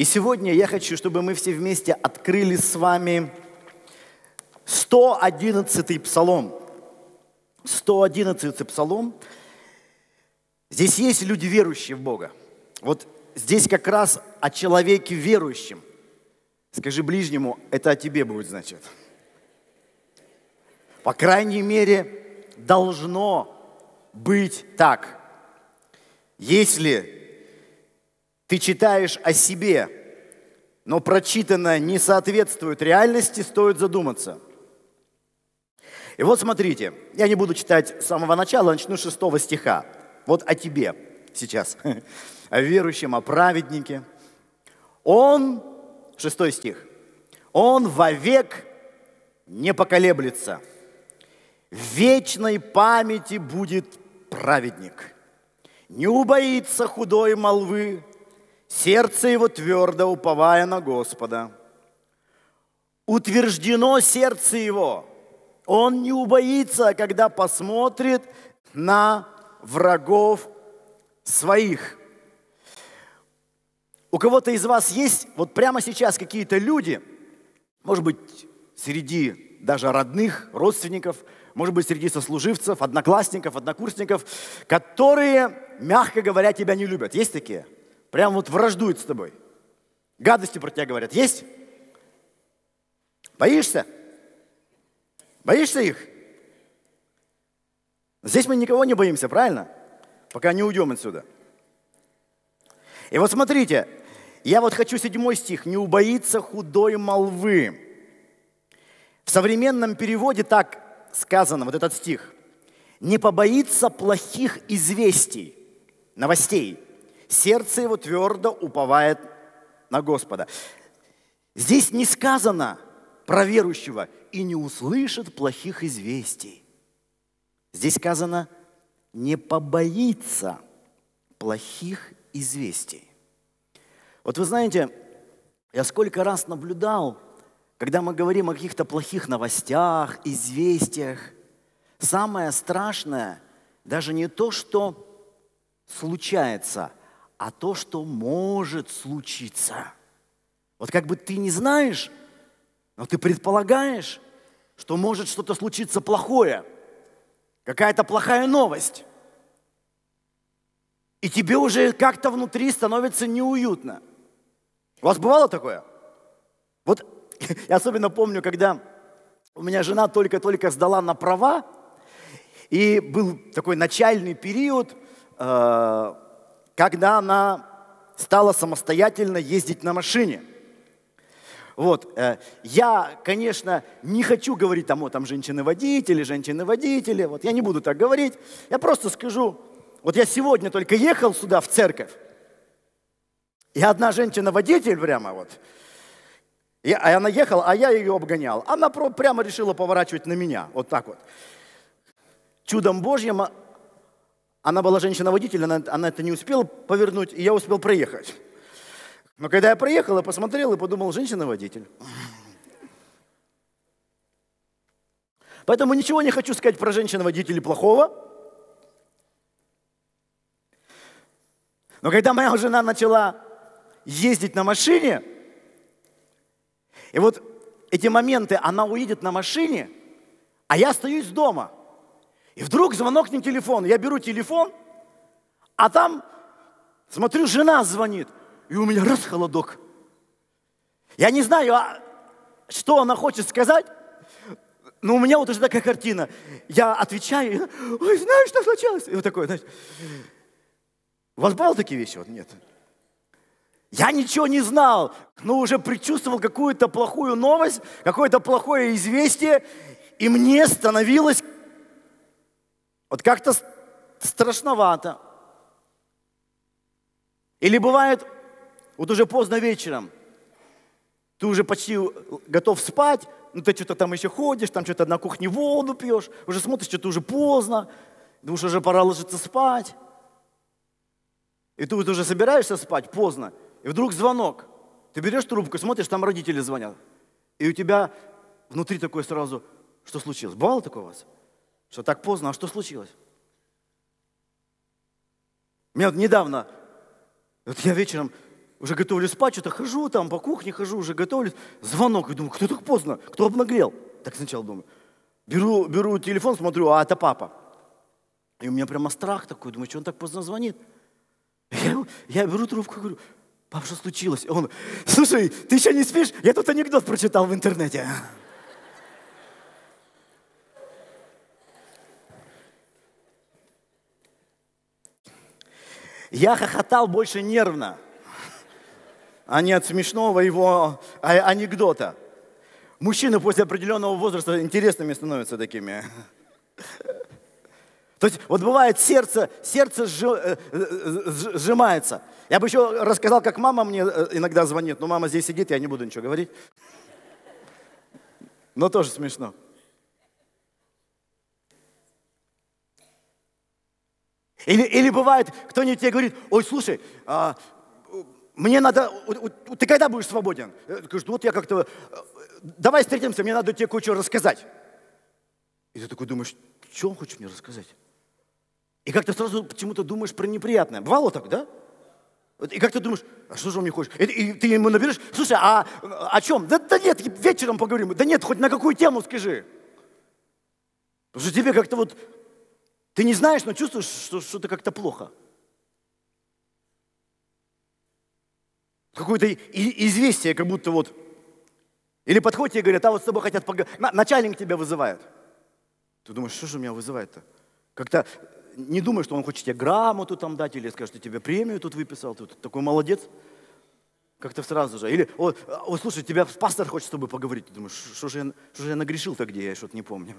И сегодня я хочу, чтобы мы все вместе открыли с вами 111-й псалом. 111-й псалом. Здесь есть люди, верующие в Бога. Вот здесь как раз о человеке верующем. Скажи ближнему, это о тебе будет, значит. По крайней мере, должно быть так. Если ты читаешь о себе, но прочитанное не соответствует реальности, стоит задуматься. И вот смотрите, я не буду читать с самого начала, а начну с 6 стиха. Вот о тебе сейчас, о верующем, о праведнике. Он, шестой стих, он вовек не поколеблется. В вечной памяти будет праведник. Не убоится худой молвы, Сердце его твердо, уповая на Господа. Утверждено сердце его. Он не убоится, когда посмотрит на врагов своих. У кого-то из вас есть вот прямо сейчас какие-то люди, может быть, среди даже родных, родственников, может быть, среди сослуживцев, одноклассников, однокурсников, которые, мягко говоря, тебя не любят. Есть такие? Прям вот враждует с тобой. Гадости про тебя говорят. Есть? Боишься? Боишься их? Здесь мы никого не боимся, правильно? Пока не уйдем отсюда. И вот смотрите, я вот хочу седьмой стих. «Не убоится худой молвы». В современном переводе так сказано, вот этот стих. «Не побоится плохих известий, новостей». Сердце его твердо уповает на Господа. Здесь не сказано про верующего и не услышит плохих известий. Здесь сказано не побоится плохих известий. Вот вы знаете, я сколько раз наблюдал, когда мы говорим о каких-то плохих новостях, известиях, самое страшное даже не то, что случается, а то, что может случиться. Вот как бы ты не знаешь, но ты предполагаешь, что может что-то случиться плохое, какая-то плохая новость. И тебе уже как-то внутри становится неуютно. У вас бывало такое? Вот я особенно помню, когда у меня жена только-только сдала на права, и был такой начальный период, э когда она стала самостоятельно ездить на машине. Вот, э, я, конечно, не хочу говорить там, о, там женщины-водители, женщины-водители, вот, я не буду так говорить, я просто скажу, вот я сегодня только ехал сюда, в церковь, и одна женщина-водитель прямо вот, и а она ехала, а я ее обгонял. Она прямо решила поворачивать на меня, вот так вот. Чудом Божьим она была женщина-водитель, она, она это не успела повернуть, и я успел проехать. Но когда я проехал, я посмотрел и подумал, женщина-водитель. Поэтому ничего не хочу сказать про женщин-водителей плохого. Но когда моя жена начала ездить на машине, и вот эти моменты, она уедет на машине, а я остаюсь дома – и вдруг звонок на телефон. Я беру телефон, а там, смотрю, жена звонит. И у меня раз холодок. Я не знаю, а что она хочет сказать, но у меня вот уже такая картина. Я отвечаю, ой, знаешь, что случилось? И вот такое, знаешь. У вас бывало такие вещи? Вот нет. Я ничего не знал, но уже предчувствовал какую-то плохую новость, какое-то плохое известие, и мне становилось вот как-то страшновато. Или бывает, вот уже поздно вечером, ты уже почти готов спать, но ну, ты что-то там еще ходишь, там что-то на кухне воду пьешь, уже смотришь, что-то уже поздно, думаешь, уже пора ложиться спать. И ты вот уже собираешься спать поздно, и вдруг звонок. Ты берешь трубку, смотришь, там родители звонят. И у тебя внутри такое сразу, что случилось? Бывало такое у вас? Что так поздно, а что случилось? У Меня вот недавно, вот я вечером уже готовлю спать, что-то хожу там по кухне, хожу, уже готовлюсь. Звонок, и думаю, кто так поздно, кто обнагрел? Так сначала думаю. Беру, беру телефон, смотрю, а это папа. И у меня прямо страх такой, думаю, что он так поздно звонит. Я, я беру трубку и говорю, пап, что случилось? И он, слушай, ты еще не спишь? Я тут анекдот прочитал в интернете. Я хохотал больше нервно, а не от смешного его а, анекдота. Мужчины после определенного возраста интересными становятся такими. То есть вот бывает сердце, сердце э, э, сжимается. Я бы еще рассказал, как мама мне э, иногда звонит, но мама здесь сидит, я не буду ничего говорить. Но тоже смешно. Или, или бывает, кто-нибудь тебе говорит, ой, слушай, а, мне надо, ты когда будешь свободен? Я э, говорю, «Ну вот я как-то, э, давай встретимся, мне надо тебе кое-что рассказать. И ты такой думаешь, что он хочет мне рассказать? И как-то сразу почему-то думаешь про неприятное. Бывало так, да? И как ты думаешь, а что же он мне хочет? И, и ты ему наберешь, слушай, а, а о чем? Да, да нет, вечером поговорим. Да нет, хоть на какую тему скажи. Потому что тебе как-то вот ты не знаешь, но чувствуешь, что что-то как-то плохо. Какое-то известие, как будто вот. Или подходят и говорят, а вот с тобой хотят поговорить. Начальник тебя вызывает. Ты думаешь, что же меня вызывает-то? Как-то не думай, что он хочет тебе грамоту там дать, или скажет, что тебе премию тут выписал, ты вот такой молодец. Как-то сразу же. Или, о, о, слушай, тебя пастор хочет с тобой поговорить. Ты думаешь, что же я, что же я нагрешил-то где, я что-то не помню.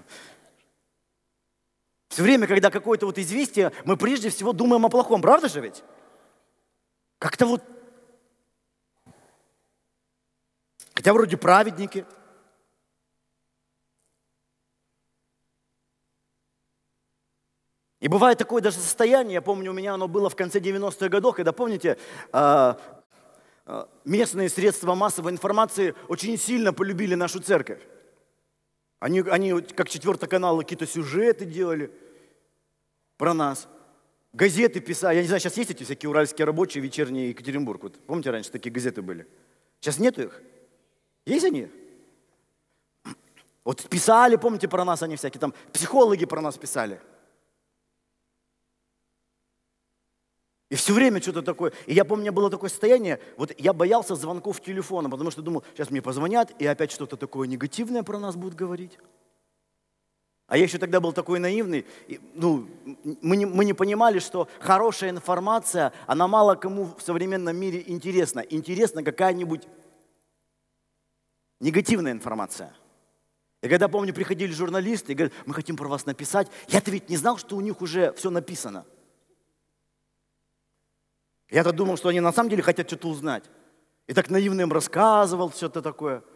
Все время, когда какое-то вот известие, мы прежде всего думаем о плохом, правда же ведь? Как-то вот... Хотя вроде праведники. И бывает такое даже состояние, я помню, у меня оно было в конце 90-х годов, когда, помните, а, а, местные средства массовой информации очень сильно полюбили нашу церковь. Они, они как четвертый канал какие-то сюжеты делали – про нас. Газеты писали. Я не знаю, сейчас есть эти всякие уральские рабочие, вечерние Екатеринбург. Вот помните, раньше такие газеты были? Сейчас нету их? Есть они? Вот писали, помните, про нас они всякие, там психологи про нас писали. И все время что-то такое. И я помню, у меня было такое состояние, вот я боялся звонков телефона, потому что думал, сейчас мне позвонят, и опять что-то такое негативное про нас будут говорить. А я еще тогда был такой наивный, и, ну, мы, не, мы не понимали, что хорошая информация, она мало кому в современном мире интересна. Интересна какая-нибудь негативная информация. И когда, помню, приходили журналисты и говорят, мы хотим про вас написать, я-то ведь не знал, что у них уже все написано. Я-то думал, что они на самом деле хотят что-то узнать. И так наивно им рассказывал, все это такое –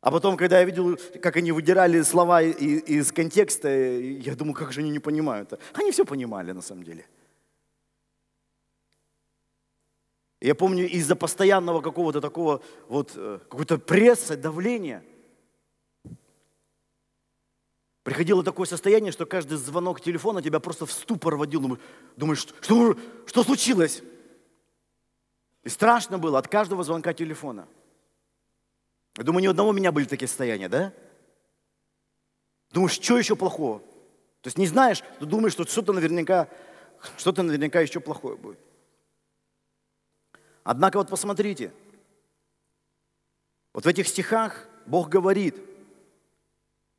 а потом, когда я видел, как они выдирали слова из контекста, я думал, как же они не понимают. Они все понимали на самом деле. Я помню, из-за постоянного какого-то такого вот, э, какой-то пресса, давления, приходило такое состояние, что каждый звонок телефона тебя просто в ступор водил. Думаешь, что, что, что случилось? И страшно было от каждого звонка телефона – я думаю, ни у одного у меня были такие состояния, да? Думаешь, что еще плохого? То есть не знаешь, но думаешь, что что-то наверняка, что-то наверняка еще плохое будет. Однако вот посмотрите, вот в этих стихах Бог говорит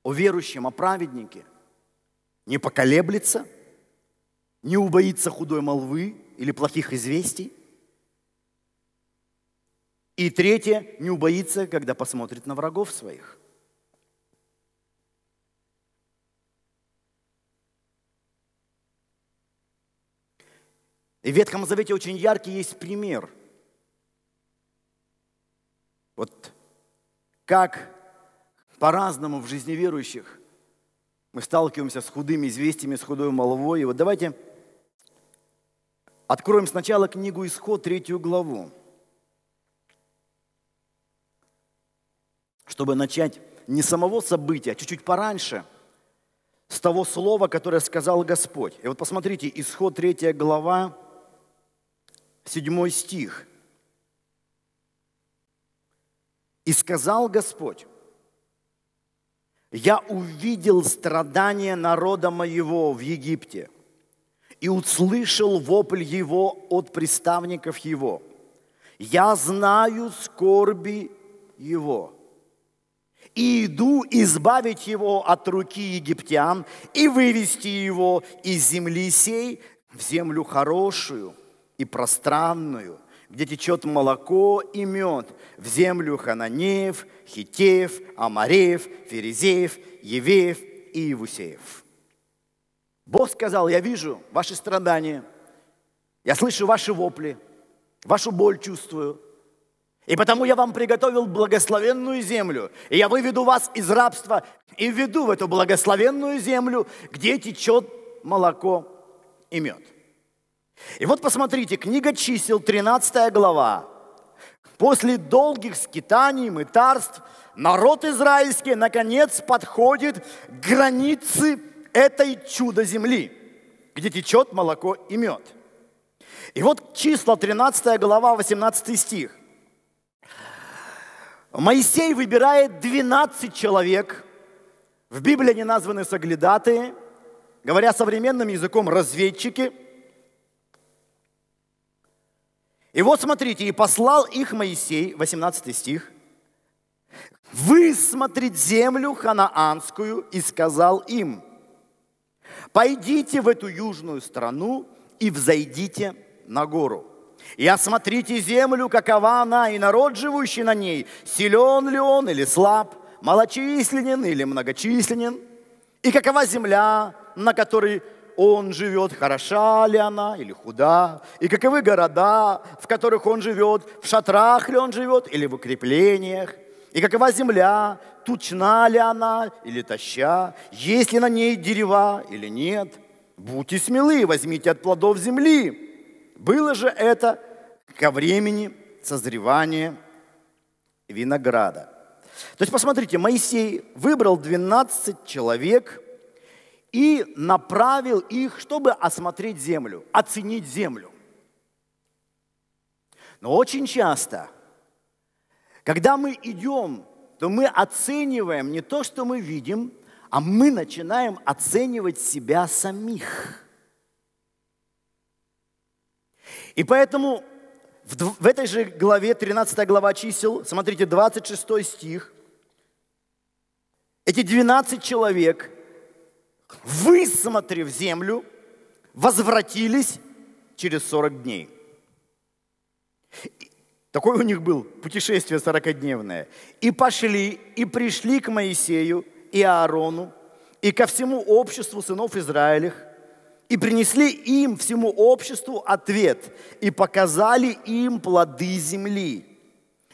о верующем, о праведнике. Не поколеблется, не убоится худой молвы или плохих известий, и третье, не убоится, когда посмотрит на врагов своих. И в Ветхом Завете очень яркий есть пример. Вот как по-разному в жизни верующих мы сталкиваемся с худыми известиями, с худой молвой. И вот давайте откроем сначала книгу «Исход», третью главу. чтобы начать не самого события, а чуть-чуть пораньше, с того слова, которое сказал Господь. И вот посмотрите, исход 3 глава, 7 стих. «И сказал Господь, я увидел страдания народа моего в Египте и услышал вопль его от представников его. Я знаю скорби его, и иду избавить его от руки египтян и вывести его из земли сей в землю хорошую и пространную, где течет молоко и мед, в землю Хананеев, Хитеев, Амареев, Ферезеев, Евеев и Евусеев. Бог сказал, я вижу ваши страдания, я слышу ваши вопли, вашу боль чувствую – и потому я вам приготовил благословенную землю, и я выведу вас из рабства и введу в эту благословенную землю, где течет молоко и мед. И вот посмотрите, книга чисел, 13 глава. После долгих скитаний, мытарств, народ израильский наконец подходит к границе этой чудо-земли, где течет молоко и мед. И вот числа, 13 глава, 18 стих. Моисей выбирает 12 человек, в Библии они названы соглядатые, говоря современным языком, разведчики. И вот смотрите, и послал их Моисей, 18 стих, высмотреть землю ханаанскую и сказал им, пойдите в эту южную страну и взойдите на гору. И осмотрите землю, какова она, и народ, живущий на ней, силен ли он или слаб, малочисленен или многочисленен, и какова земля, на которой он живет, хороша ли она или худа, и каковы города, в которых он живет, в шатрах ли он живет или в укреплениях, и какова земля, тучна ли она или таща, есть ли на ней дерева или нет. Будьте смелы, возьмите от плодов земли, было же это ко времени созревания винограда. То есть, посмотрите, Моисей выбрал 12 человек и направил их, чтобы осмотреть землю, оценить землю. Но очень часто, когда мы идем, то мы оцениваем не то, что мы видим, а мы начинаем оценивать себя самих. И поэтому в, в этой же главе, 13 глава чисел, смотрите, 26 стих, эти 12 человек, высмотрев землю, возвратились через 40 дней. Такое у них было путешествие 40-дневное. И пошли, и пришли к Моисею, и Аарону, и ко всему обществу сынов Израилях, и принесли им, всему обществу, ответ, и показали им плоды земли,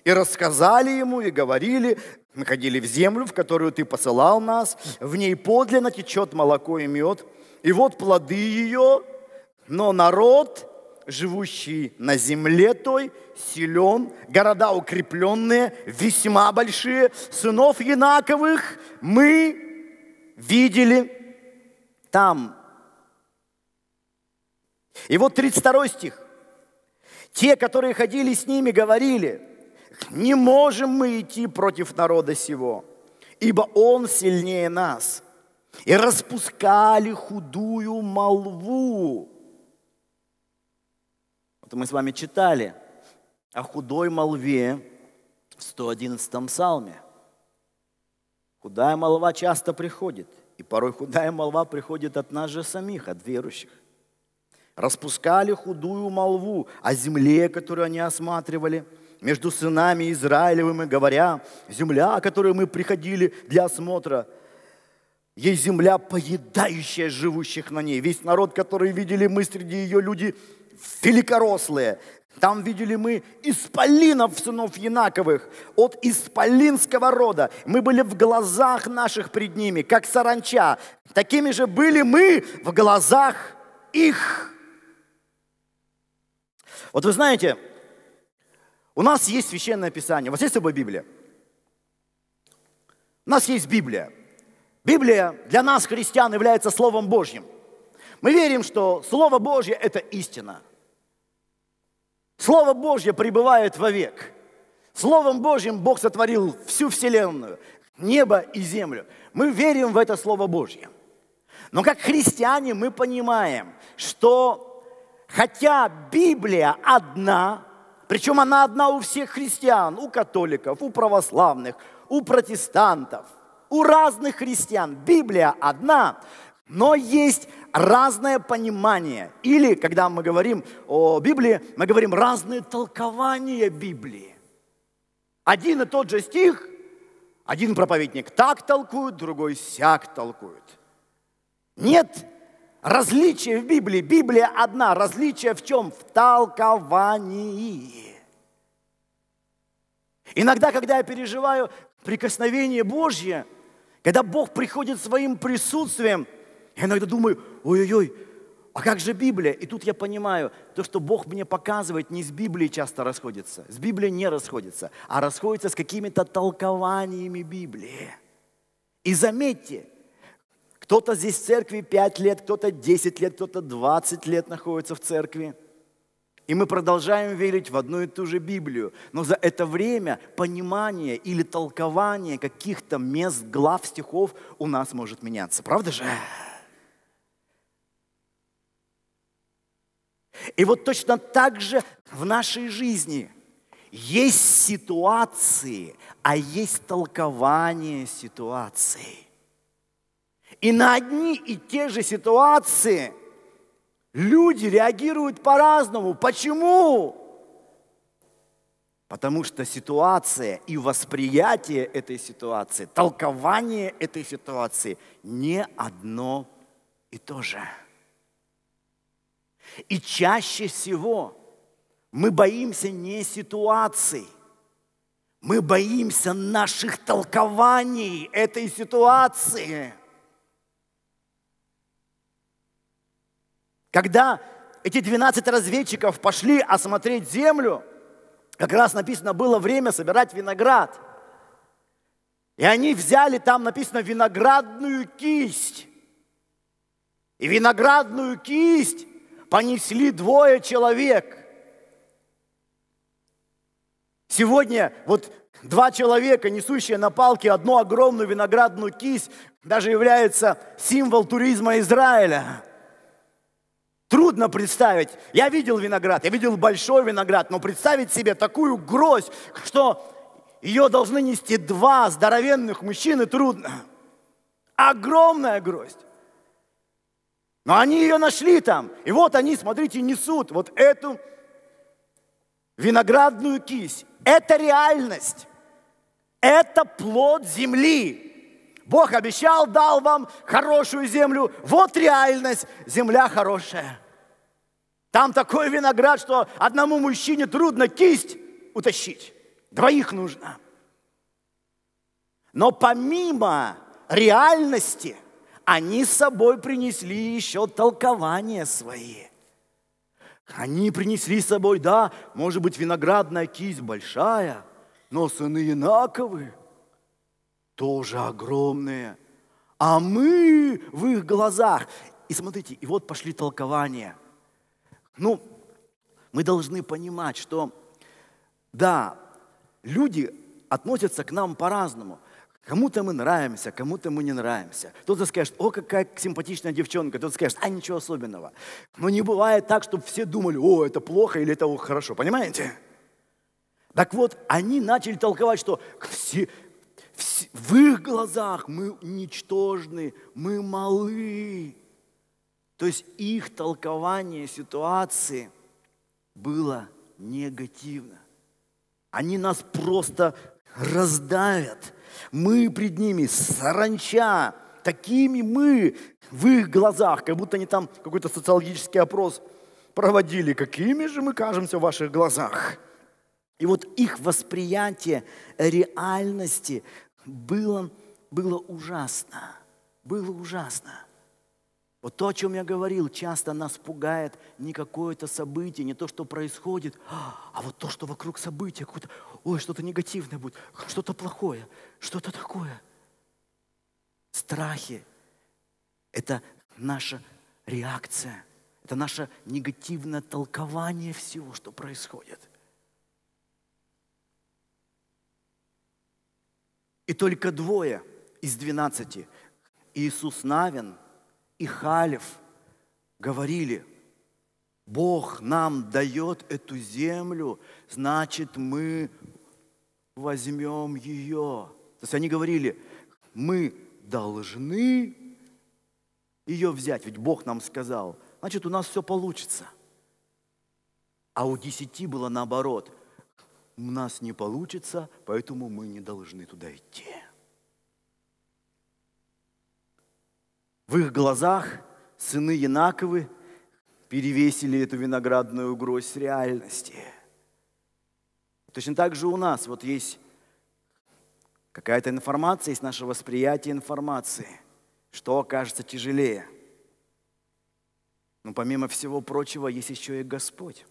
и рассказали ему, и говорили, мы ходили в землю, в которую ты посылал нас, в ней подлинно течет молоко и мед, и вот плоды ее, но народ, живущий на земле той, силен, города укрепленные, весьма большие, сынов Янаковых мы видели там и вот 32 стих. Те, которые ходили с ними, говорили, не можем мы идти против народа сего, ибо он сильнее нас. И распускали худую молву. Вот мы с вами читали о худой молве в 111 псалме. Худая молва часто приходит, и порой худая молва приходит от нас же самих, от верующих распускали худую молву о земле, которую они осматривали, между сынами Израилевыми, говоря, земля, о которой мы приходили для осмотра, есть земля, поедающая живущих на ней. Весь народ, который видели мы среди ее люди, великорослые. Там видели мы исполинов сынов Янаковых, от исполинского рода. Мы были в глазах наших пред ними, как саранча. Такими же были мы в глазах их. Вот вы знаете, у нас есть священное писание. У вас есть с собой Библия? У нас есть Библия. Библия для нас, христиан, является Словом Божьим. Мы верим, что Слово Божье – это истина. Слово Божье пребывает вовек. Словом Божьим Бог сотворил всю вселенную, небо и землю. Мы верим в это Слово Божье. Но как христиане мы понимаем, что Хотя Библия одна, причем она одна у всех христиан, у католиков, у православных, у протестантов, у разных христиан. Библия одна, но есть разное понимание. Или, когда мы говорим о Библии, мы говорим разные толкования Библии. Один и тот же стих, один проповедник так толкует, другой сяк толкует. Нет Различие в Библии. Библия одна. Различие в чем? В толковании. Иногда, когда я переживаю прикосновение Божье, когда Бог приходит своим присутствием, я иногда думаю, ой-ой-ой, а как же Библия? И тут я понимаю, то, что Бог мне показывает, не с Библией часто расходится. С Библией не расходится, а расходится с какими-то толкованиями Библии. И заметьте, кто-то здесь в церкви 5 лет, кто-то 10 лет, кто-то 20 лет находится в церкви. И мы продолжаем верить в одну и ту же Библию. Но за это время понимание или толкование каких-то мест, глав, стихов у нас может меняться. Правда же? И вот точно так же в нашей жизни есть ситуации, а есть толкование ситуаций. И на одни и те же ситуации люди реагируют по-разному. Почему? Потому что ситуация и восприятие этой ситуации, толкование этой ситуации не одно и то же. И чаще всего мы боимся не ситуации, мы боимся наших толкований этой ситуации – Когда эти 12 разведчиков пошли осмотреть землю, как раз написано, было время собирать виноград. И они взяли, там написано, виноградную кисть. И виноградную кисть понесли двое человек. Сегодня вот два человека, несущие на палке одну огромную виноградную кисть, даже является символ туризма Израиля – Трудно представить. Я видел виноград, я видел большой виноград, но представить себе такую грозь, что ее должны нести два здоровенных мужчины, трудно. Огромная грость. Но они ее нашли там. И вот они, смотрите, несут вот эту виноградную кисть. Это реальность. Это плод земли. Бог обещал, дал вам хорошую землю. Вот реальность. Земля хорошая. Там такой виноград, что одному мужчине трудно кисть утащить. Двоих нужно. Но помимо реальности, они с собой принесли еще толкования свои. Они принесли с собой, да, может быть, виноградная кисть большая, но сыны Инаковы тоже огромные. А мы в их глазах. И смотрите, и вот пошли толкования – ну, мы должны понимать, что да, люди относятся к нам по-разному. Кому-то мы нравимся, кому-то мы не нравимся. Кто-то скажет, о, какая симпатичная девчонка, кто-то скажет, а ничего особенного. Но не бывает так, чтобы все думали, о, это плохо или это о, хорошо, понимаете? Так вот, они начали толковать, что все, все, в их глазах мы ничтожны, мы малы. То есть их толкование ситуации было негативно. Они нас просто раздавят. Мы пред ними саранча. Такими мы в их глазах, как будто они там какой-то социологический опрос проводили. Какими же мы кажемся в ваших глазах? И вот их восприятие реальности было, было ужасно. Было ужасно. Вот то, о чем я говорил, часто нас пугает не какое-то событие, не то, что происходит, а вот то, что вокруг события, какое-то, ой, что-то негативное будет, что-то плохое, что-то такое. Страхи – это наша реакция, это наше негативное толкование всего, что происходит. И только двое из двенадцати – Иисус Навин – и Халев говорили, Бог нам дает эту землю, значит мы возьмем ее. То есть они говорили, мы должны ее взять, ведь Бог нам сказал, значит у нас все получится. А у десяти было наоборот, у нас не получится, поэтому мы не должны туда идти. В их глазах сыны Янаковы перевесили эту виноградную гроздь реальности. Точно так же у нас вот есть какая-то информация, есть наше восприятие информации, что окажется тяжелее. Но помимо всего прочего есть еще и Господь.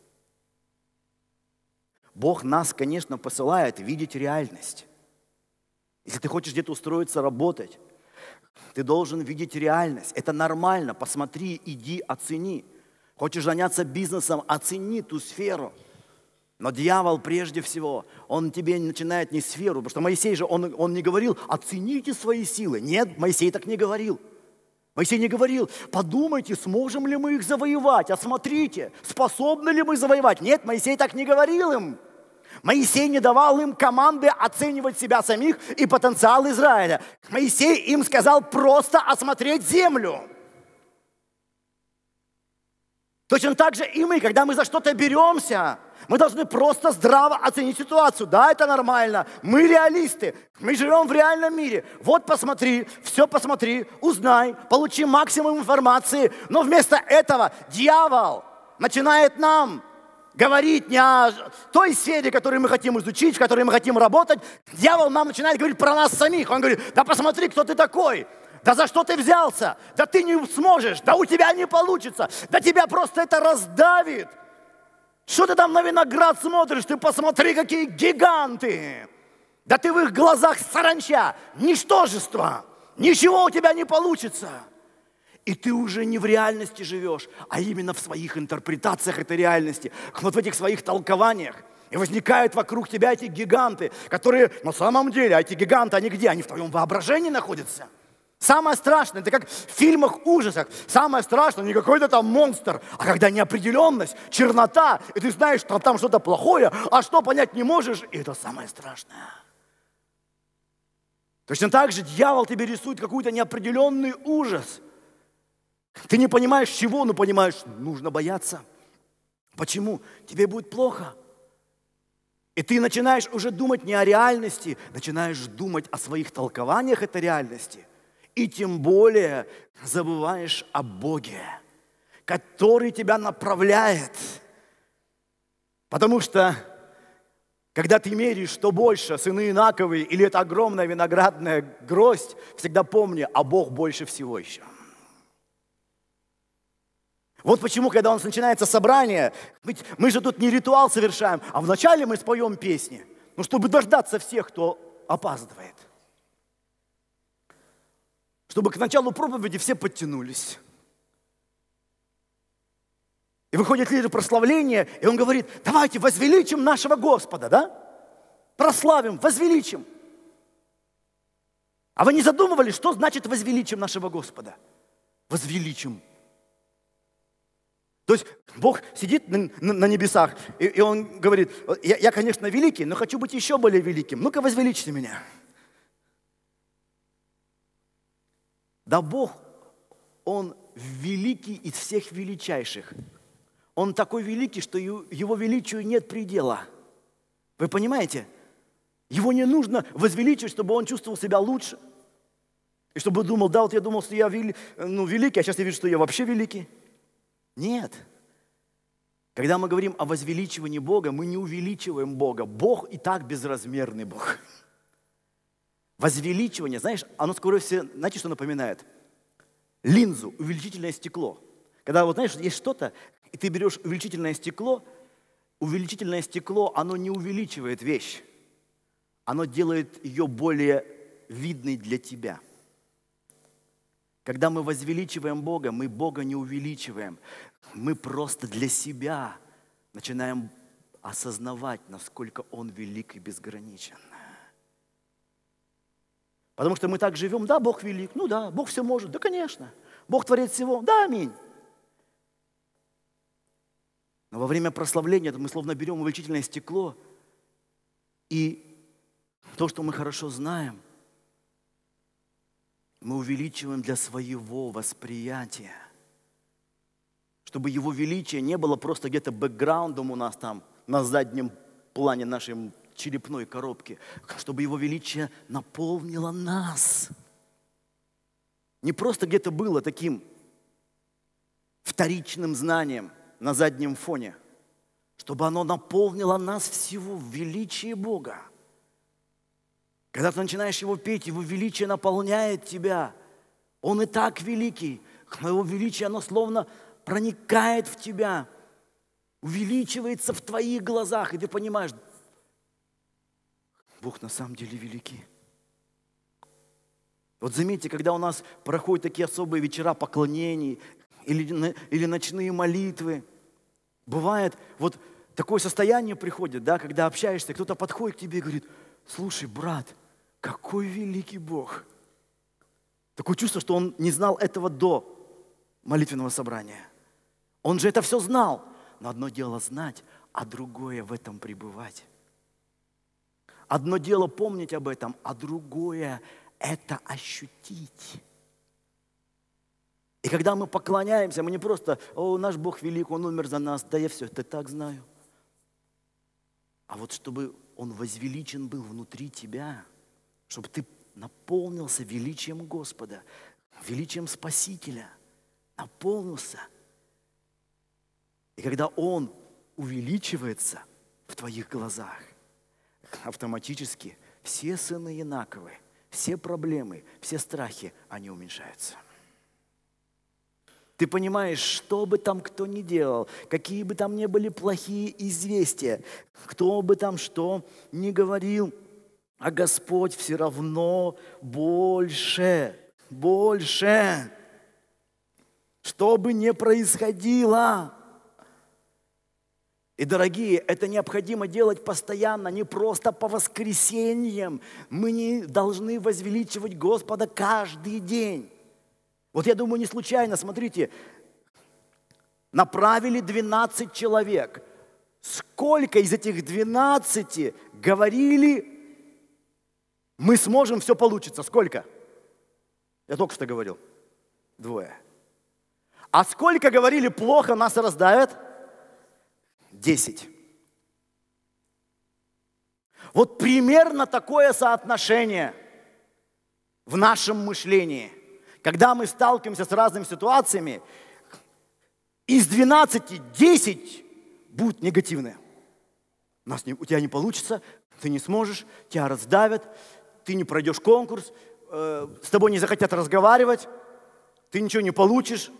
Бог нас, конечно, посылает видеть реальность. Если ты хочешь где-то устроиться, работать, ты должен видеть реальность. Это нормально. Посмотри, иди, оцени. Хочешь заняться бизнесом, оцени ту сферу. Но дьявол прежде всего, он тебе начинает не сферу, потому что Моисей же, он, он не говорил, оцените свои силы. Нет, Моисей так не говорил. Моисей не говорил, подумайте, сможем ли мы их завоевать, осмотрите, способны ли мы завоевать. Нет, Моисей так не говорил им. Моисей не давал им команды оценивать себя самих и потенциал Израиля. Моисей им сказал просто осмотреть землю. Точно так же и мы, когда мы за что-то беремся, мы должны просто здраво оценить ситуацию. Да, это нормально. Мы реалисты. Мы живем в реальном мире. Вот посмотри, все посмотри, узнай, получи максимум информации. Но вместо этого дьявол начинает нам говорить не о той сфере, которую мы хотим изучить, в которой мы хотим работать. Дьявол нам начинает говорить про нас самих. Он говорит, да посмотри, кто ты такой. Да за что ты взялся? Да ты не сможешь, да у тебя не получится, да тебя просто это раздавит. Что ты там на виноград смотришь? Ты посмотри, какие гиганты. Да ты в их глазах саранча, ничтожество. Ничего у тебя не получится. И ты уже не в реальности живешь, а именно в своих интерпретациях этой реальности, вот в этих своих толкованиях. И возникают вокруг тебя эти гиганты, которые на самом деле, а эти гиганты, они где? Они в твоем воображении находятся. Самое страшное, это как в фильмах ужасах. Самое страшное не какой-то там монстр, а когда неопределенность, чернота, и ты знаешь, что там что-то плохое, а что понять не можешь, и это самое страшное. Точно так же дьявол тебе рисует какой-то неопределенный ужас – ты не понимаешь чего, но понимаешь, нужно бояться. Почему? Тебе будет плохо. И ты начинаешь уже думать не о реальности, начинаешь думать о своих толкованиях этой реальности. И тем более забываешь о Боге, который тебя направляет. Потому что, когда ты меришь, что больше, сыны инаковые или это огромная виноградная гроздь, всегда помни, а Бог больше всего еще. Вот почему, когда у нас начинается собрание, ведь мы же тут не ритуал совершаем, а вначале мы споем песни, ну, чтобы дождаться всех, кто опаздывает. Чтобы к началу проповеди все подтянулись. И выходит лидер прославления, и он говорит, давайте возвеличим нашего Господа, да? Прославим, возвеличим. А вы не задумывались, что значит возвеличим нашего Господа? Возвеличим то есть Бог сидит на, на, на небесах, и, и Он говорит, я, я, конечно, великий, но хочу быть еще более великим. Ну-ка, возвеличьте меня. Да Бог, Он великий из всех величайших. Он такой великий, что Его величию нет предела. Вы понимаете? Его не нужно возвеличивать, чтобы он чувствовал себя лучше. И чтобы думал, да, вот я думал, что я вели, ну, великий, а сейчас я вижу, что я вообще великий. Нет. Когда мы говорим о возвеличивании Бога, мы не увеличиваем Бога. Бог и так безразмерный Бог. Возвеличивание, знаешь, оно скоро все, знаете, что напоминает? Линзу, увеличительное стекло. Когда вот, знаешь, есть что-то, и ты берешь увеличительное стекло, увеличительное стекло, оно не увеличивает вещь, оно делает ее более видной для тебя – когда мы возвеличиваем Бога, мы Бога не увеличиваем. Мы просто для себя начинаем осознавать, насколько Он велик и безграничен. Потому что мы так живем, да, Бог велик, ну да, Бог все может, да, конечно. Бог творит всего, да, аминь. Но во время прославления мы словно берем увеличительное стекло, и то, что мы хорошо знаем, мы увеличиваем для своего восприятия. Чтобы его величие не было просто где-то бэкграундом у нас там, на заднем плане нашей черепной коробки. А чтобы его величие наполнило нас. Не просто где-то было таким вторичным знанием на заднем фоне. Чтобы оно наполнило нас всего в величии Бога. Когда ты начинаешь Его петь, Его величие наполняет тебя. Он и так великий. Его величие, оно словно проникает в тебя, увеличивается в твоих глазах, и ты понимаешь, Бог на самом деле великий. Вот заметьте, когда у нас проходят такие особые вечера поклонений или, или ночные молитвы, бывает, вот такое состояние приходит, да, когда общаешься, кто-то подходит к тебе и говорит, слушай, брат, какой великий Бог! Такое чувство, что он не знал этого до молитвенного собрания. Он же это все знал. Но одно дело знать, а другое в этом пребывать. Одно дело помнить об этом, а другое это ощутить. И когда мы поклоняемся, мы не просто, о, наш Бог велик, Он умер за нас, да я все это так знаю. А вот чтобы Он возвеличен был внутри тебя – чтобы ты наполнился величием Господа, величием Спасителя, наполнился. И когда Он увеличивается в твоих глазах, автоматически все сыны Янаковы, все проблемы, все страхи, они уменьшаются. Ты понимаешь, что бы там кто ни делал, какие бы там ни были плохие известия, кто бы там что ни говорил – а Господь все равно больше, больше. Что бы ни происходило. И, дорогие, это необходимо делать постоянно, не просто по воскресеньям. Мы не должны возвеличивать Господа каждый день. Вот я думаю, не случайно, смотрите, направили 12 человек. Сколько из этих 12 говорили мы сможем, все получится. Сколько? Я только что говорил. Двое. А сколько говорили плохо, нас раздавят? Десять. Вот примерно такое соотношение в нашем мышлении. Когда мы сталкиваемся с разными ситуациями, из 12 10 будут негативные. Нас не, у тебя не получится, ты не сможешь, тебя раздавят, ты не пройдешь конкурс, э, с тобой не захотят разговаривать, ты ничего не получишь.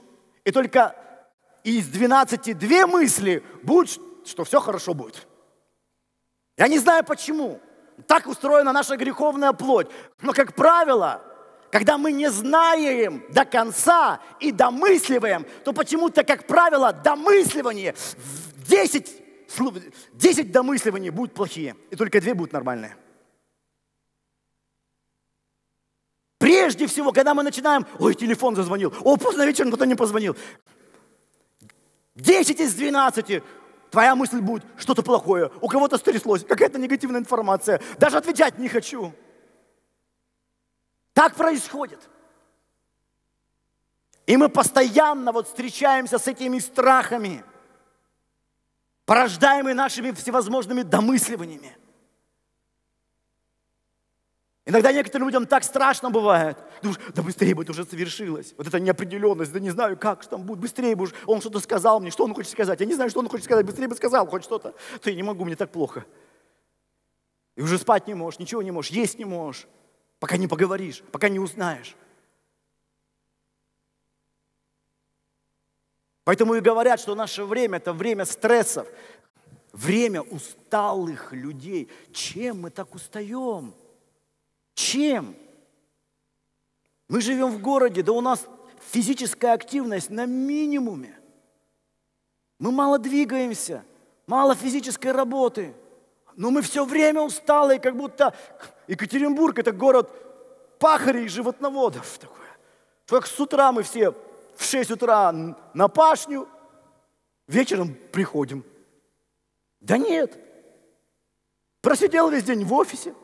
И только из 12 две мысли будут, что все хорошо будет. Я не знаю почему. Так устроена наша греховная плоть. Но, как правило, когда мы не знаем до конца и домысливаем, то почему-то, как правило, домысливание в 10, 10 домысливаний будут плохие, и только две будут нормальные. Прежде всего, когда мы начинаем, ой, телефон зазвонил, о, поздно вечером кто-то не позвонил. 10 из двенадцати твоя мысль будет что-то плохое, у кого-то стряслось, какая-то негативная информация. Даже отвечать не хочу. Так происходит. И мы постоянно вот встречаемся с этими страхами, порождаемые нашими всевозможными домысливаниями. Иногда некоторым людям так страшно бывает. Думаешь, да быстрее бы это уже совершилось. Вот эта неопределенность, да не знаю, как, что там будет. Быстрее бы уже. Он что-то сказал мне, что он хочет сказать. Я не знаю, что он хочет сказать. Быстрее бы сказал хоть что-то. Ты не могу, мне так плохо. И уже спать не можешь, ничего не можешь, есть не можешь. Пока не поговоришь, пока не узнаешь. Поэтому и говорят, что наше время – это время стрессов, время усталых людей. Чем мы так устаем? Чем? Мы живем в городе, да у нас физическая активность на минимуме. Мы мало двигаемся, мало физической работы. Но мы все время усталые, как будто Екатеринбург – это город пахарей и животноводов. Такое. Только с утра мы все в 6 утра на пашню, вечером приходим. Да нет. Просидел весь день в офисе,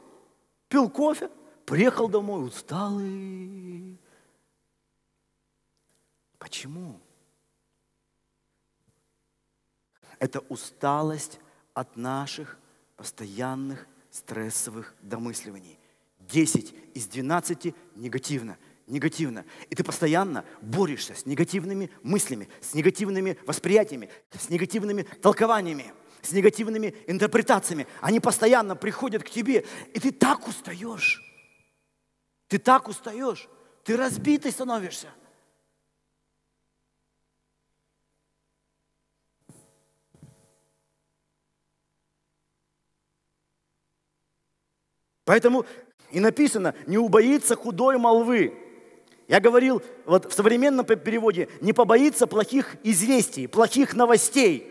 пил кофе, Приехал домой усталый. Почему? Это усталость от наших постоянных стрессовых домысливаний. 10 из 12 негативно, негативно. И ты постоянно борешься с негативными мыслями, с негативными восприятиями, с негативными толкованиями, с негативными интерпретациями. Они постоянно приходят к тебе, и ты так устаешь. Ты так устаешь, ты разбитый становишься. Поэтому и написано, не убоится худой молвы. Я говорил, вот в современном переводе, не побоится плохих известий, плохих новостей.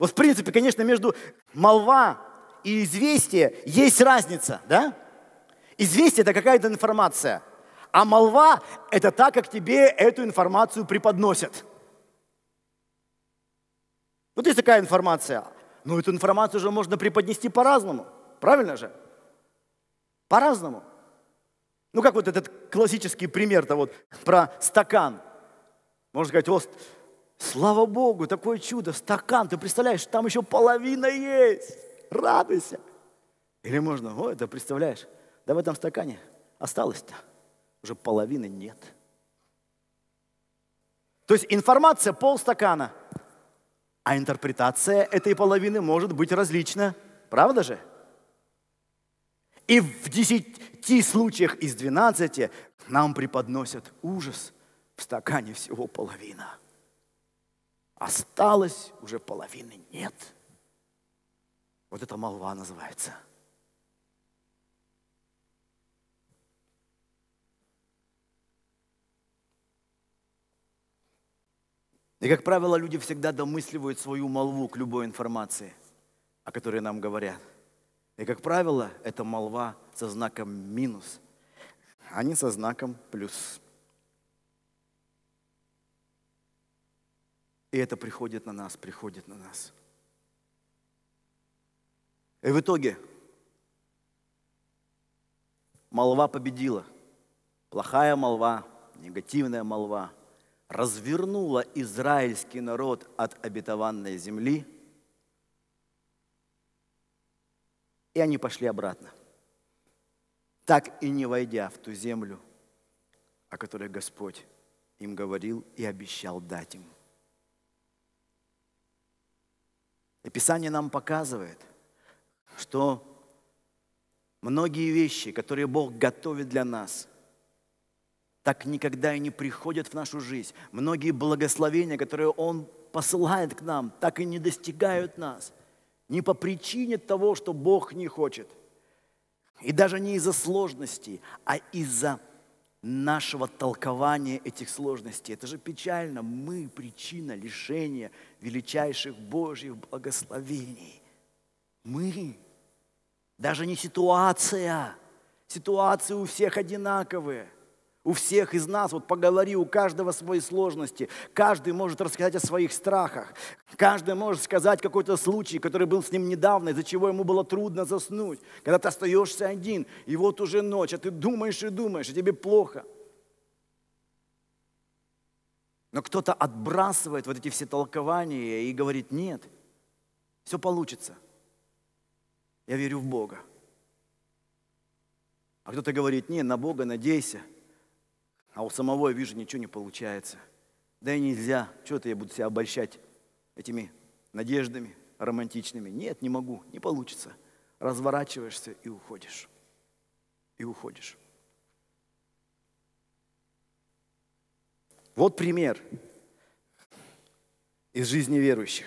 Вот в принципе, конечно, между молва и известие есть разница, да? Известие – это какая-то информация, а молва – это так, как тебе эту информацию преподносят. Вот есть такая информация, но эту информацию же можно преподнести по-разному, правильно же? По-разному. Ну как вот этот классический пример-то вот про стакан. Можно сказать, о, слава Богу, такое чудо, стакан, ты представляешь, там еще половина есть радуйся. Или можно, ой, да представляешь, да в этом стакане осталось-то уже половины нет. То есть информация полстакана, а интерпретация этой половины может быть различна. Правда же? И в десяти случаях из двенадцати нам преподносят ужас, в стакане всего половина. Осталось уже половины нет. Вот это молва называется. И, как правило, люди всегда домысливают свою молву к любой информации, о которой нам говорят. И, как правило, это молва со знаком минус, а не со знаком плюс. И это приходит на нас, приходит на нас. И в итоге молва победила. Плохая молва, негативная молва развернула израильский народ от обетованной земли, и они пошли обратно, так и не войдя в ту землю, о которой Господь им говорил и обещал дать им. И Писание нам показывает – что многие вещи, которые Бог готовит для нас, так никогда и не приходят в нашу жизнь. Многие благословения, которые Он посылает к нам, так и не достигают нас. Не по причине того, что Бог не хочет. И даже не из-за сложностей, а из-за нашего толкования этих сложностей. Это же печально. Мы причина лишения величайших Божьих благословений. Мы. Даже не ситуация. Ситуации у всех одинаковые. У всех из нас, вот поговори, у каждого свои сложности. Каждый может рассказать о своих страхах. Каждый может сказать какой-то случай, который был с ним недавно, из-за чего ему было трудно заснуть. Когда ты остаешься один, и вот уже ночь, а ты думаешь и думаешь, и тебе плохо. Но кто-то отбрасывает вот эти все толкования и говорит, нет, все получится. Я верю в Бога. А кто-то говорит, не, на Бога надейся. А у самого я вижу, ничего не получается. Да и нельзя. Чего то я буду себя обольщать этими надеждами романтичными? Нет, не могу, не получится. Разворачиваешься и уходишь. И уходишь. Вот пример из жизни верующих.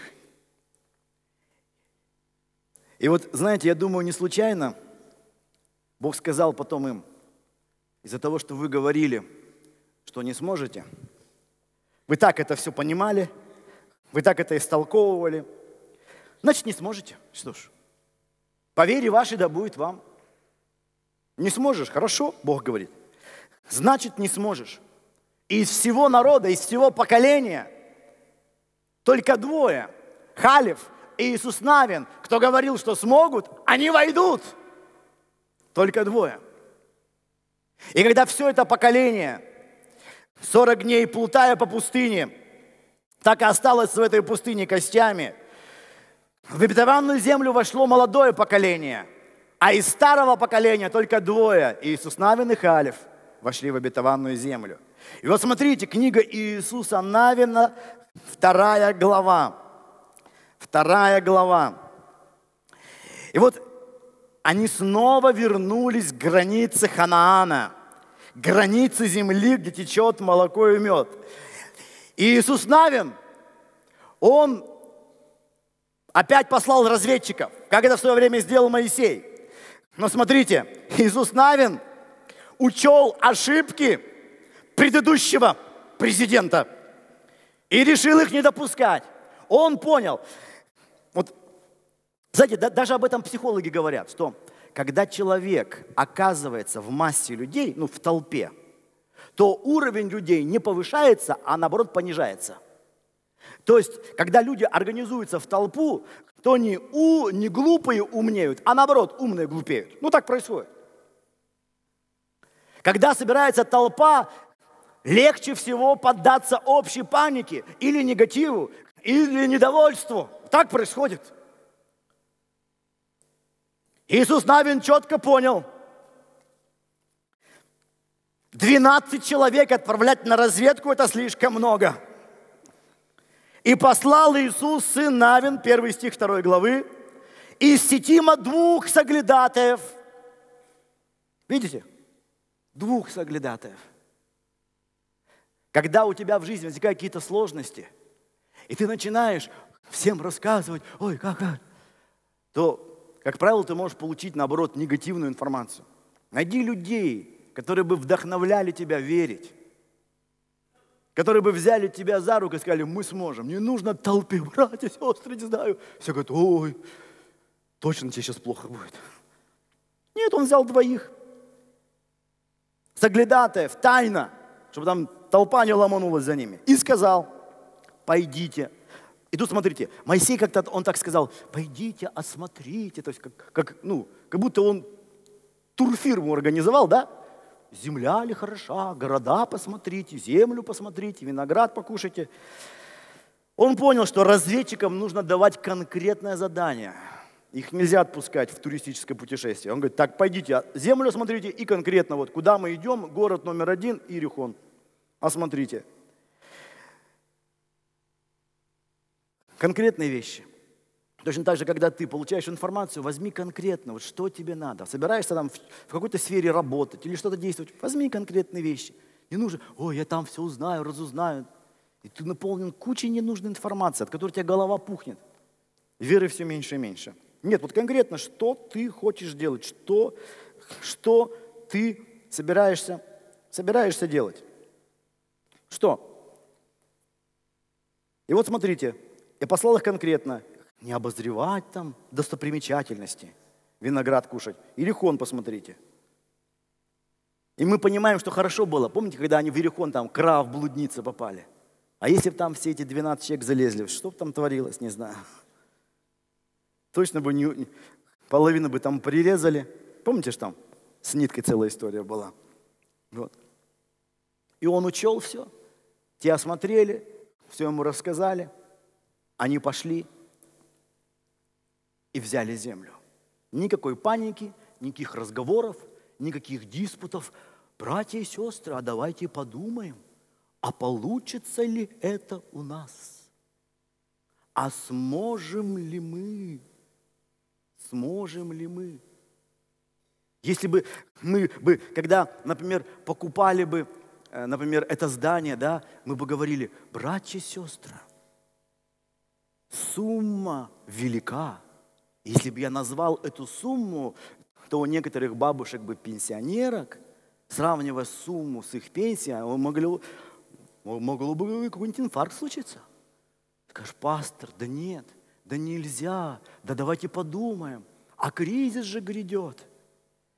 И вот, знаете, я думаю, не случайно Бог сказал потом им, из-за того, что вы говорили, что не сможете, вы так это все понимали, вы так это истолковывали, значит, не сможете. Что ж, по вере вашей да будет вам. Не сможешь, хорошо, Бог говорит. Значит, не сможешь. И из всего народа, из всего поколения только двое, Халев Иисус Навин, кто говорил, что смогут, они войдут. Только двое. И когда все это поколение, 40 дней плутая по пустыне, так и осталось в этой пустыне костями, в обетованную землю вошло молодое поколение, а из старого поколения только двое, Иисус Навин и Халев, вошли в обетованную землю. И вот смотрите, книга Иисуса Навина, вторая глава вторая глава. И вот они снова вернулись к границе Ханаана, границе земли, где течет молоко и мед. И Иисус Навин, он опять послал разведчиков, как это в свое время сделал Моисей. Но смотрите, Иисус Навин учел ошибки предыдущего президента и решил их не допускать. Он понял, знаете, да, даже об этом психологи говорят, что когда человек оказывается в массе людей, ну, в толпе, то уровень людей не повышается, а наоборот понижается. То есть, когда люди организуются в толпу, то не, у, не глупые умнеют, а наоборот умные глупеют. Ну так происходит. Когда собирается толпа, легче всего поддаться общей панике или негативу, или недовольству. Так происходит. Иисус Навин четко понял, 12 человек отправлять на разведку – это слишком много. И послал Иисус, сын Навин, первый стих второй главы, из Сетима двух соглядатаев. Видите? Двух соглядатаев. Когда у тебя в жизни возникают какие-то сложности, и ты начинаешь всем рассказывать, ой, как, как, то как правило, ты можешь получить, наоборот, негативную информацию. Найди людей, которые бы вдохновляли тебя верить, которые бы взяли тебя за руку и сказали, мы сможем, не нужно толпе, братья, сестры, не знаю. Все говорят, ой, точно тебе сейчас плохо будет. Нет, он взял двоих. заглядатая в тайна, чтобы там толпа не ломанулась за ними. И сказал, пойдите, и тут смотрите, Моисей как-то, он так сказал, пойдите, осмотрите, то есть как, как, ну, как будто он турфирму организовал, да? Земля ли хороша, города посмотрите, землю посмотрите, виноград покушайте. Он понял, что разведчикам нужно давать конкретное задание. Их нельзя отпускать в туристическое путешествие. Он говорит, так, пойдите, а, землю смотрите и конкретно вот куда мы идем, город номер один, Ирихон, осмотрите. Конкретные вещи. Точно так же, когда ты получаешь информацию, возьми конкретно, вот что тебе надо. Собираешься там в, в какой-то сфере работать или что-то действовать, возьми конкретные вещи. Не нужно, ой, я там все узнаю, разузнаю. И ты наполнен кучей ненужной информации, от которой у тебя голова пухнет. Веры все меньше и меньше. Нет, вот конкретно, что ты хочешь делать, что, что ты собираешься, собираешься делать. Что? И вот смотрите, я послал их конкретно не обозревать там достопримечательности, виноград кушать. Ирихон посмотрите. И мы понимаем, что хорошо было. Помните, когда они в Ирихон, там, крав, блудницы попали? А если бы там все эти 12 человек залезли, что бы там творилось, не знаю. Точно бы не... Половину бы там прирезали. Помните, что там с ниткой целая история была? Вот. И он учел все. Те осмотрели, все ему рассказали – они пошли и взяли землю. Никакой паники, никаких разговоров, никаких диспутов. Братья и сестры, а давайте подумаем, а получится ли это у нас? А сможем ли мы? Сможем ли мы? Если бы мы бы, когда, например, покупали бы, э, например, это здание, да, мы бы говорили, братья и сестры, Сумма велика. Если бы я назвал эту сумму, то у некоторых бабушек бы пенсионерок, сравнивая сумму с их пенсией, могло, могло бы какой-нибудь инфаркт случиться. Скажешь, пастор, да нет, да нельзя, да давайте подумаем. А кризис же грядет.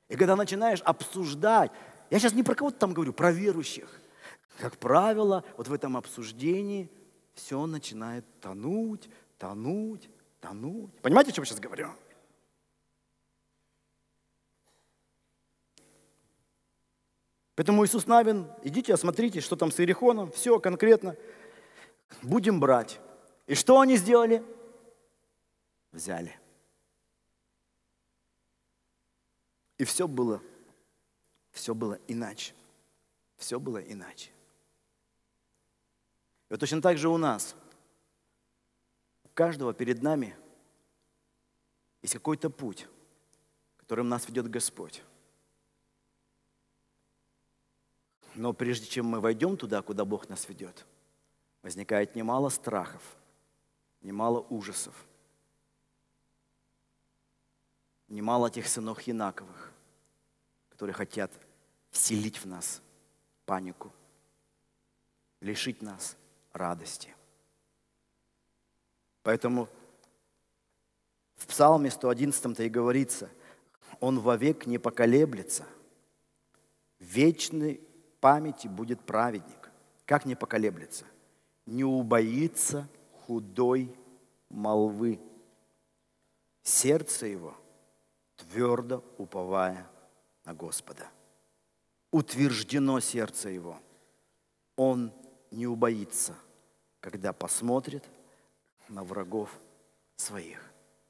И когда начинаешь обсуждать, я сейчас не про кого-то там говорю, про верующих. Как правило, вот в этом обсуждении все начинает тонуть, тонуть, тонуть. Понимаете, о чем я сейчас говорю? Поэтому Иисус Навин, идите, осмотрите, что там с Иерихоном, все конкретно. Будем брать. И что они сделали? Взяли. И все было, все было иначе. Все было иначе. И вот точно так же у нас каждого перед нами есть какой-то путь, которым нас ведет Господь. Но прежде чем мы войдем туда, куда Бог нас ведет, возникает немало страхов, немало ужасов, немало тех сынов Янаковых, которые хотят вселить в нас панику, лишить нас радости. Поэтому в Псалме 111-то и говорится, «Он вовек не поколеблется, вечной памяти будет праведник». Как не поколеблется? «Не убоится худой молвы, сердце его твердо уповая на Господа. Утверждено сердце его, он не убоится, когда посмотрит – на врагов своих.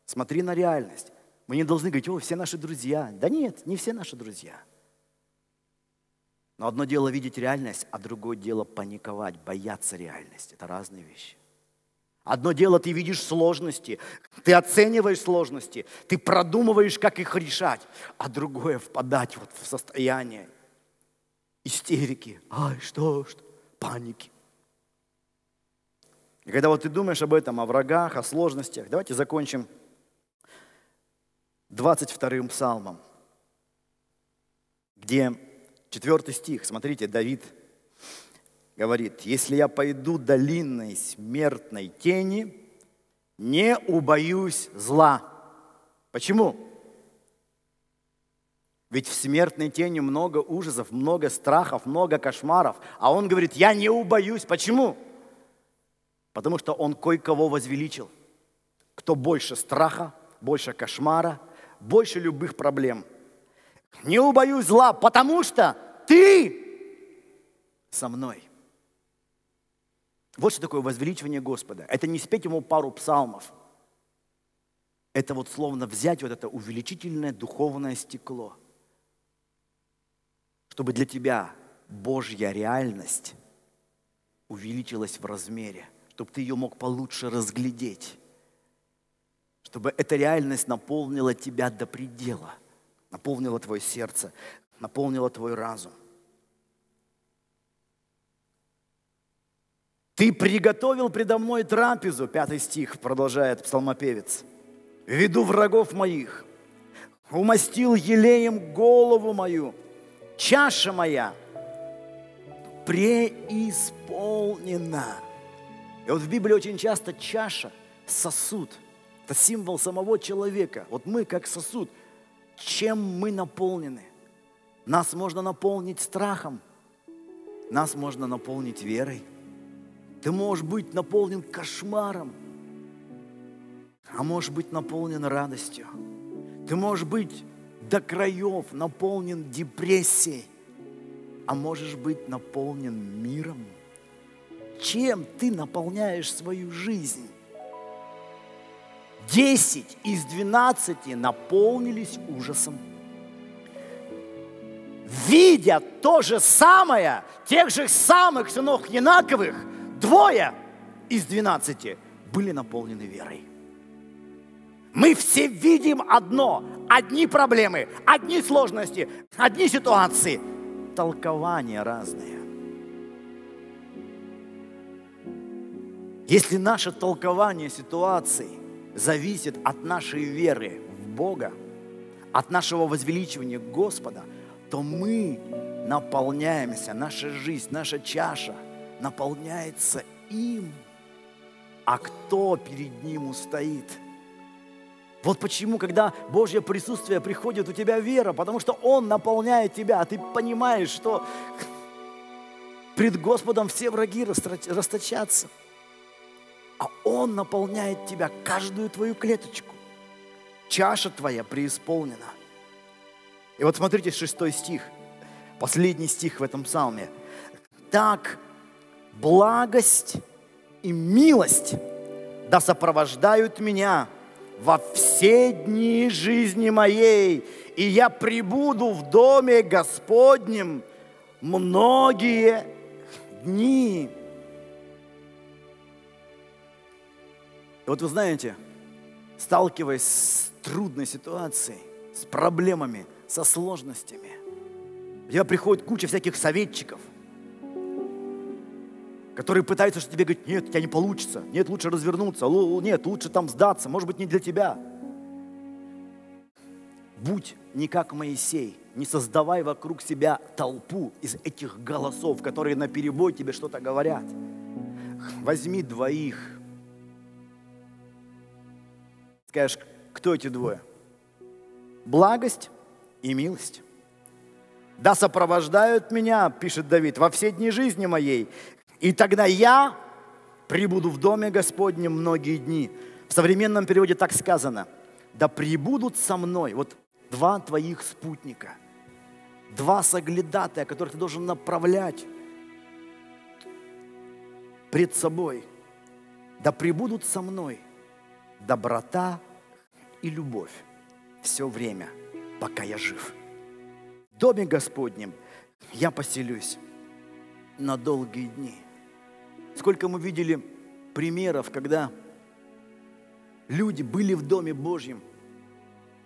Смотри на реальность. Мы не должны говорить, о, все наши друзья. Да нет, не все наши друзья. Но одно дело видеть реальность, а другое дело паниковать, бояться реальности. Это разные вещи. Одно дело ты видишь сложности, ты оцениваешь сложности, ты продумываешь, как их решать, а другое впадать вот в состояние истерики, ай, что, что, паники. И когда вот ты думаешь об этом, о врагах, о сложностях, давайте закончим 22-м псалмом, где 4 стих, смотрите, Давид говорит, «Если я пойду долиной смертной тени, не убоюсь зла». Почему? Ведь в смертной тени много ужасов, много страхов, много кошмаров. А он говорит, я не убоюсь. Почему? Почему? потому что он кое-кого возвеличил, кто больше страха, больше кошмара, больше любых проблем. Не убоюсь зла, потому что ты со мной. Вот что такое возвеличивание Господа. Это не спеть ему пару псалмов. Это вот словно взять вот это увеличительное духовное стекло, чтобы для тебя Божья реальность увеличилась в размере – чтобы ты ее мог получше разглядеть, чтобы эта реальность наполнила тебя до предела, наполнила твое сердце, наполнила твой разум. Ты приготовил предо мной трапезу, пятый стих продолжает псалмопевец, ввиду врагов моих, умастил елеем голову мою, чаша моя преисполнена. И вот в Библии очень часто чаша, сосуд, это символ самого человека. Вот мы как сосуд, чем мы наполнены? Нас можно наполнить страхом, нас можно наполнить верой. Ты можешь быть наполнен кошмаром, а можешь быть наполнен радостью. Ты можешь быть до краев наполнен депрессией, а можешь быть наполнен миром чем ты наполняешь свою жизнь. Десять из двенадцати наполнились ужасом. Видя то же самое, тех же самых сынов Янаковых, двое из двенадцати были наполнены верой. Мы все видим одно, одни проблемы, одни сложности, одни ситуации, толкования разные. Если наше толкование ситуации зависит от нашей веры в Бога, от нашего возвеличивания Господа, то мы наполняемся, наша жизнь, наша чаша наполняется им. А кто перед ним устоит? Вот почему, когда Божье присутствие приходит, у тебя вера, потому что Он наполняет тебя, а ты понимаешь, что пред Господом все враги расточатся а Он наполняет тебя, каждую твою клеточку. Чаша твоя преисполнена. И вот смотрите, шестой стих, последний стих в этом псалме. Так благость и милость да сопровождают меня во все дни жизни моей, и я пребуду в доме Господнем многие дни. И вот вы знаете, сталкиваясь с трудной ситуацией, с проблемами, со сложностями, у тебя приходит куча всяких советчиков, которые пытаются что тебе говорить, нет, у тебя не получится, нет, лучше развернуться, нет, лучше там сдаться, может быть, не для тебя. Будь не как Моисей, не создавай вокруг себя толпу из этих голосов, которые на перебой тебе что-то говорят. Возьми двоих, Скажешь, кто эти двое? Благость и милость. Да сопровождают меня, пишет Давид, во все дни жизни моей. И тогда я прибуду в доме Господнем многие дни. В современном переводе так сказано. Да прибудут со мной вот два твоих спутника, два соглядатая, которых ты должен направлять пред собой. Да прибудут со мной – доброта и любовь все время, пока я жив. В доме Господнем я поселюсь на долгие дни. Сколько мы видели примеров, когда люди были в Доме Божьем,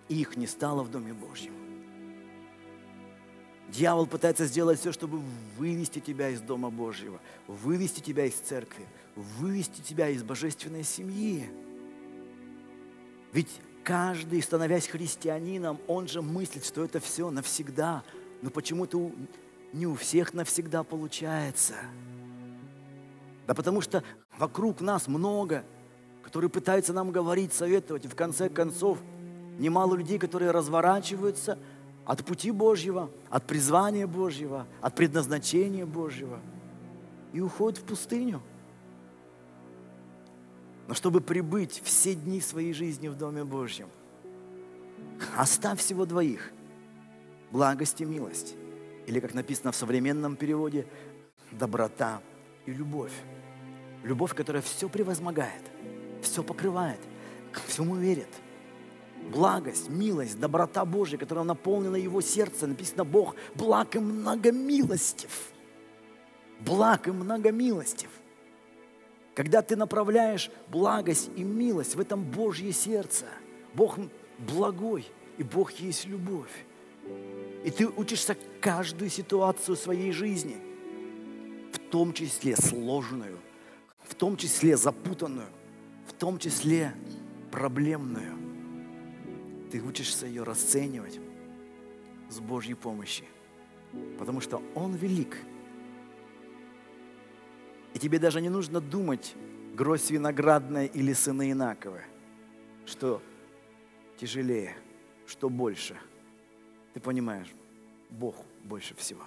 и их не стало в Доме Божьем. Дьявол пытается сделать все, чтобы вывести тебя из Дома Божьего, вывести тебя из церкви, вывести тебя из божественной семьи. Ведь каждый, становясь христианином, он же мыслит, что это все навсегда. Но почему-то не у всех навсегда получается. Да потому что вокруг нас много, которые пытаются нам говорить, советовать. И в конце концов, немало людей, которые разворачиваются от пути Божьего, от призвания Божьего, от предназначения Божьего и уходят в пустыню – но чтобы прибыть все дни своей жизни в Доме Божьем. Оставь всего двоих. Благость и милость. Или, как написано в современном переводе, доброта и любовь. Любовь, которая все превозмогает, все покрывает, всему верит. Благость, милость, доброта Божия которая наполнена его сердце. Написано, Бог благ и многомилостив. Благ и многомилостив. Когда ты направляешь благость и милость в этом Божье сердце, Бог благой, и Бог есть любовь. И ты учишься каждую ситуацию своей жизни, в том числе сложную, в том числе запутанную, в том числе проблемную. Ты учишься ее расценивать с Божьей помощью, потому что Он велик – тебе даже не нужно думать, гроздь виноградная или сыны инаковы, что тяжелее, что больше. Ты понимаешь, Бог больше всего.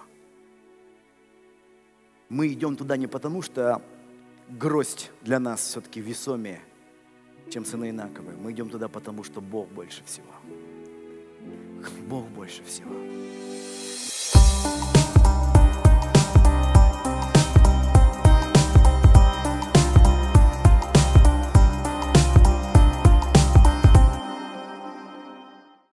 Мы идем туда не потому, что гроздь для нас все-таки весомее, чем сыны инаковые. Мы идем туда потому, что Бог больше всего. Бог больше всего.